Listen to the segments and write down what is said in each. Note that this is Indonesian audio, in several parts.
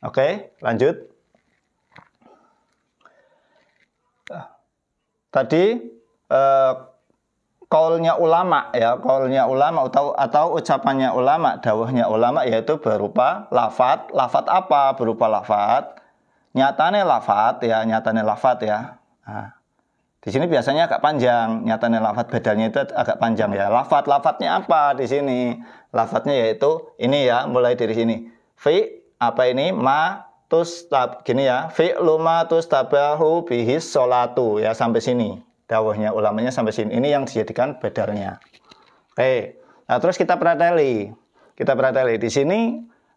Oke, lanjut. Tadi eh, ulama ya, kaulnya ulama atau atau ucapannya ulama, dawahnya ulama yaitu berupa lafat. Lafat apa? Berupa lafat. Nyatane lafat ya, nyatane lafat ya. Nah, di sini biasanya agak panjang, nyatane lafat bedanya itu agak panjang ya. Lafat, lafatnya apa di sini? Lafatnya yaitu ini ya, mulai dari sini. Fi apa ini ma tus tab gini ya fi'lu ma tabahu bihis solatu ya sampai sini dawahnya ulamanya sampai sini ini yang dijadikan bedarnya oke nah terus kita perhateli kita perhateli di sini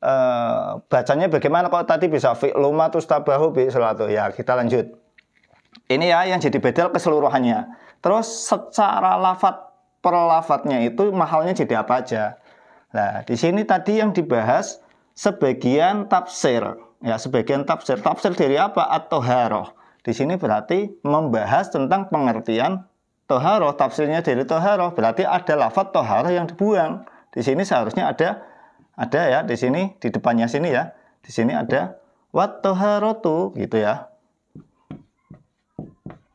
eh, bacanya bagaimana kok tadi bisa fi'lu ma tabahu bihis solatu ya kita lanjut ini ya yang jadi bedal keseluruhannya terus secara lafat per itu mahalnya jadi apa aja nah di sini tadi yang dibahas sebagian tafsir. Ya, sebagian tafsir. Tafsir dari apa? atau haroh Di sini berarti membahas tentang pengertian toharoh. Tafsirnya dari toharoh. Berarti ada lafat toharoh yang dibuang. Di sini seharusnya ada ada ya di sini di depannya sini ya. Di sini ada wat toharotu gitu ya.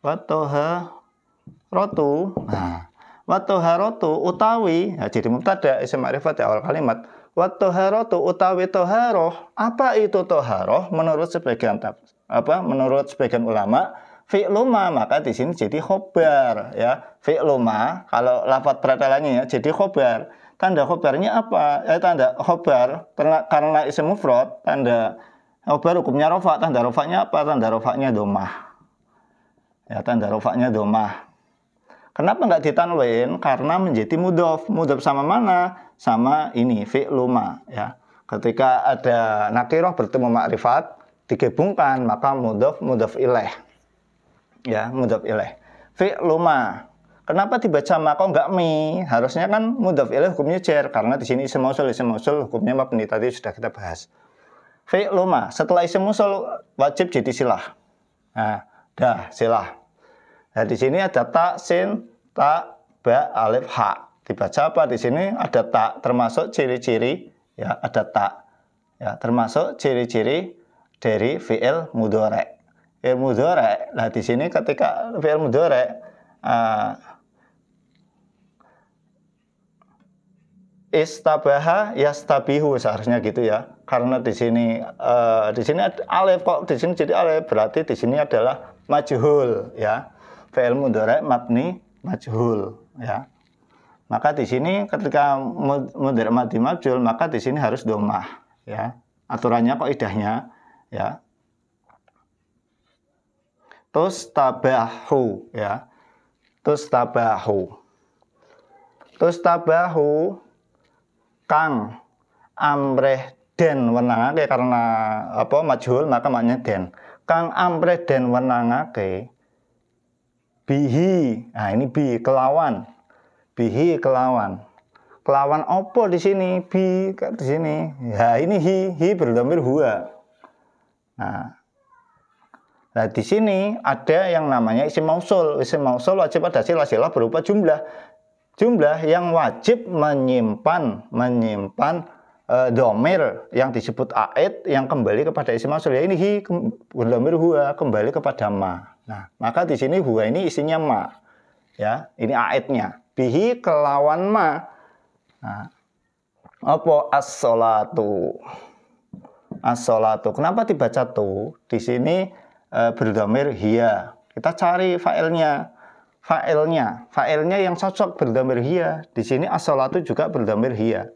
Wat toharotu. Nah, wat toharotu utawi. Ya, jadi mubtada isim arifat ya awal kalimat Wat toharatu utawi toharoh. Apa itu toharoh? Menurut sebagian apa? Menurut sebagian ulama, fi'luma maka di sini jadi khobar ya. Fi'luma kalau lafat peradalannya ya jadi khobar. Tanda khobarnya apa? Eh tanda khobar karena isim mufrad, tanda khobar hukumnya rofa, tanda rofaknya apa? Tanda rofaknya domah. Ya, tanda rofaknya domah. Kenapa nggak ditanwin? Karena menjadi mudof, mudof sama mana? Sama ini, fi'luma. Ya. Ketika ada nakiroh bertemu makrifat, digabungkan, maka mudof mudof ilaih. Ya, mudof ilaih. Fi'luma. Kenapa dibaca mako nggak mi? Harusnya kan mudof ilaih hukumnya jer. Karena di sini isim mausul, isim mausul hukumnya mabni. Tadi sudah kita bahas. Fi'luma. Setelah isim mausul, wajib jadi silah. Nah, dah, silah. Nah, di sini ada tak, sin, ta, ba, alif, ha. Dibaca apa di sini? Ada ta, termasuk ciri-ciri ya, ada ta. Ya, termasuk ciri-ciri dari fi'il mudhari. Fi'il mudhari. Nah, di sini ketika fi'il mudhari uh, istabaha yastabihu seharusnya gitu ya karena di sini uh, di sini ada alif kok di sini jadi alif berarti di sini adalah majhul ya fi'il mudhari mabni majhul ya. Maka di sini ketika mudir mati majhul maka di sini harus domah ya. Aturannya kok idahnya ya. Terus tabahu ya. Terus tabahu. Terus tabahu kang amreh den wenangake karena apa majhul maka maknya den. Kang amreh den wenangake bihi nah ini bi kelawan bihi kelawan kelawan opo di sini bi di sini ya ini hi hi berdamir hua nah Nah, di sini ada yang namanya isim mausul. Isim mausul wajib ada sila-sila berupa jumlah. Jumlah yang wajib menyimpan menyimpan e, domir yang disebut aid yang kembali kepada isim mausul. Ya ini hi, domir hua kembali kepada ma. Nah, maka di sini huwa ini isinya ma. Ya, ini aidnya. Bihi kelawan ma. Nah, apa as-salatu? As-salatu. Kenapa dibaca tu? Di sini e, berdamir hiya. Kita cari failnya. Failnya. Failnya yang cocok berdamir hiya. Di sini as-salatu juga berdamir hiya.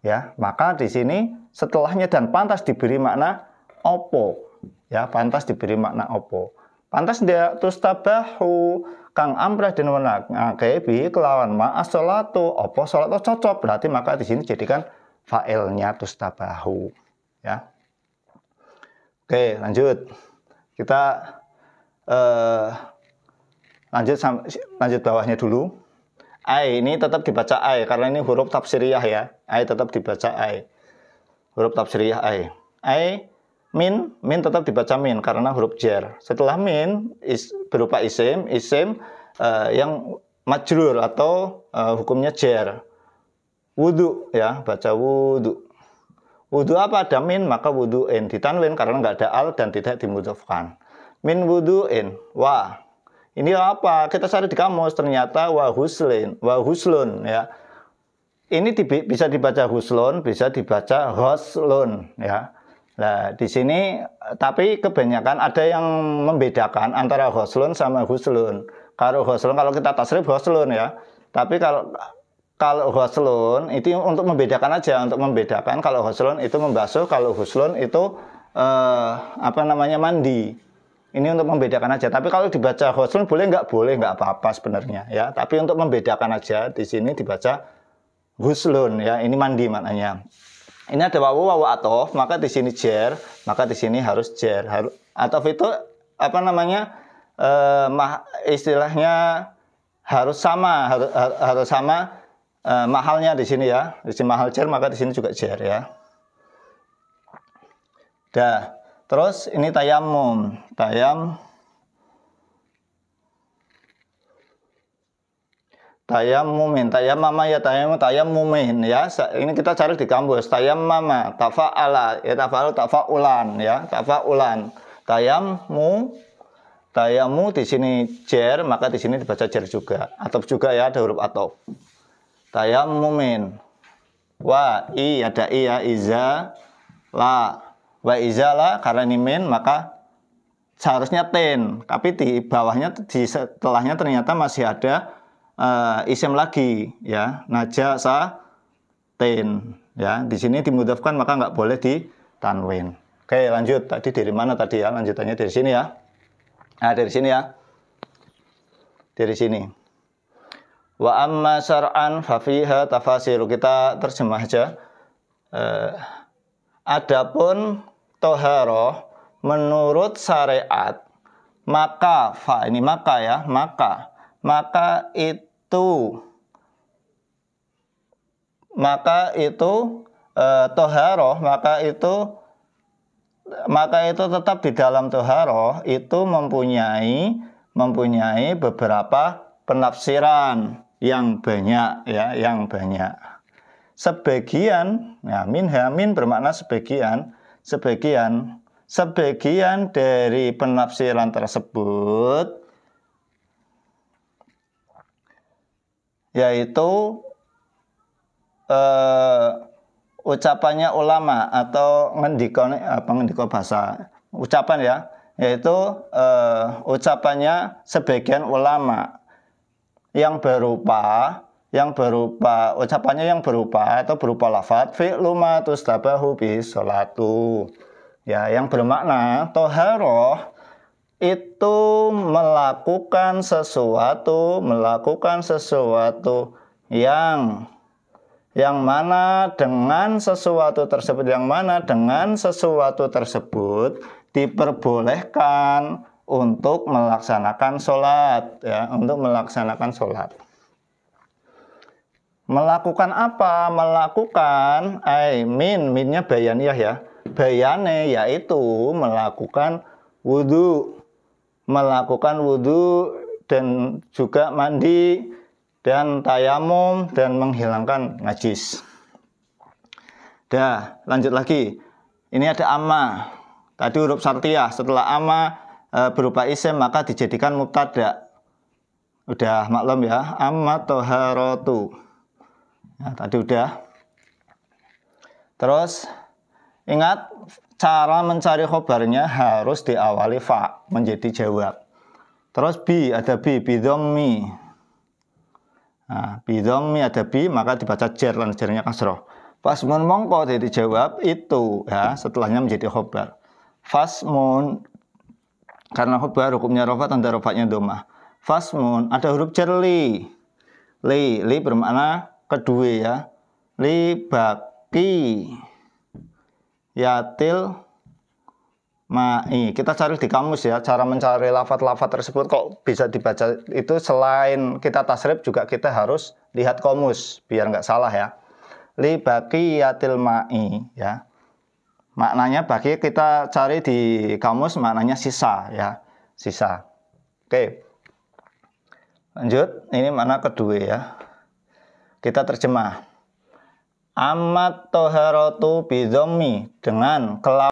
Ya, maka di sini setelahnya dan pantas diberi makna opo. Ya, pantas diberi makna opo. Pantas dia tustabahu kang amrah dan wanake bi kelawan ma asolatu salatu apa salat cocok berarti maka di sini jadikan failnya tustabahu ya. Oke, lanjut. Kita eh, lanjut lanjut bawahnya dulu. Ai ini tetap dibaca ai karena ini huruf tafsiriyah ya. Ai tetap dibaca ai. Huruf tafsiriyah ai. Ai min, min tetap dibaca min karena huruf jer. Setelah min is, berupa isim, isim uh, yang majrur atau uh, hukumnya jer. Wudu ya, baca wudu. Wudu apa ada min maka wudu n ditanwin karena nggak ada al dan tidak dimudhofkan. Min wudu n wah Ini apa? Kita cari di kamus ternyata wa huslin, wa huslun ya. Ini bisa dibaca huslon bisa dibaca hoslon, ya Nah, di sini tapi kebanyakan ada yang membedakan antara hoslun sama huslun. Kalau hoslun kalau kita tasrif hoslun ya. Tapi kalau kalau hoslun itu untuk membedakan aja, untuk membedakan kalau hoslun itu membasuh, kalau huslun itu eh, apa namanya mandi. Ini untuk membedakan aja. Tapi kalau dibaca hoslun boleh nggak? Boleh nggak apa-apa sebenarnya ya. Tapi untuk membedakan aja di sini dibaca huslun ya. Ini mandi maknanya ini ada wawu wawu atof maka di sini jer maka di sini harus jer harus atof itu apa namanya eh, mah, istilahnya harus sama harus, harus sama e, mahalnya di sini ya di sini mahal jer maka di sini juga jer ya dah terus ini tayamum tayam tayammumin tayammama ya tayam tayammumin ya ini kita cari di kampus tayammama tafa'ala ya tafa'al tafa'ulan ya tafa'ulan tayammu tayammu di sini jer maka di sini dibaca jer juga atau juga ya ada huruf atau tayammumin wa i ada i ya iza la wa iza la karena ini min maka seharusnya ten tapi di bawahnya di setelahnya ternyata masih ada uh, eh, isim lagi ya naja sa ten ya di sini dimudafkan maka nggak boleh di tanwin oke lanjut tadi dari mana tadi ya lanjutannya dari sini ya nah dari sini ya dari sini wa amma syar'an fiha tafasil kita terjemah aja eh, adapun toharoh menurut syariat maka fa ini maka ya maka maka itu maka itu eh, toharoh maka itu maka itu tetap di dalam toharoh itu mempunyai mempunyai beberapa penafsiran yang banyak ya yang banyak sebagian ya min hamin bermakna sebagian sebagian sebagian dari penafsiran tersebut yaitu uh, ucapannya ulama atau ngendiko apa ngendiko bahasa ucapan ya yaitu uh, ucapannya sebagian ulama yang berupa yang berupa ucapannya yang berupa atau berupa lafat fi'lu ma tustabahu bi sholatu ya yang bermakna toharoh itu melakukan sesuatu, melakukan sesuatu yang yang mana dengan sesuatu tersebut yang mana dengan sesuatu tersebut diperbolehkan untuk melaksanakan sholat ya untuk melaksanakan sholat melakukan apa melakukan I mean, minnya bayaniyah ya bayane yaitu melakukan wudhu melakukan wudhu dan juga mandi dan tayamum dan menghilangkan najis. Dah, lanjut lagi. Ini ada amma. Tadi huruf sartiyah, setelah amma e, berupa isim maka dijadikan mubtada. Udah maklum ya, amma toharotu. Nah, tadi udah. Terus ingat cara mencari khobarnya harus diawali fa menjadi jawab. Terus bi ada bi bidommi. Nah, bidommi ada bi maka dibaca jer lan jernya kasroh. Fasmun mongko jadi jawab itu ya setelahnya menjadi khobar. Fasmun karena khobar hukumnya rofa tanda doma. domah. Fasmun ada huruf jer li. Li, li bermakna kedua ya. Li baki yatil ma'i. Kita cari di kamus ya, cara mencari lafat-lafat tersebut kok bisa dibaca itu selain kita tasrif juga kita harus lihat komus biar nggak salah ya. Li yatil ma'i ya. Maknanya bagi kita cari di kamus maknanya sisa ya, sisa. Oke. Lanjut, ini mana kedua ya. Kita terjemah amat toharotu bizomi dengan kelap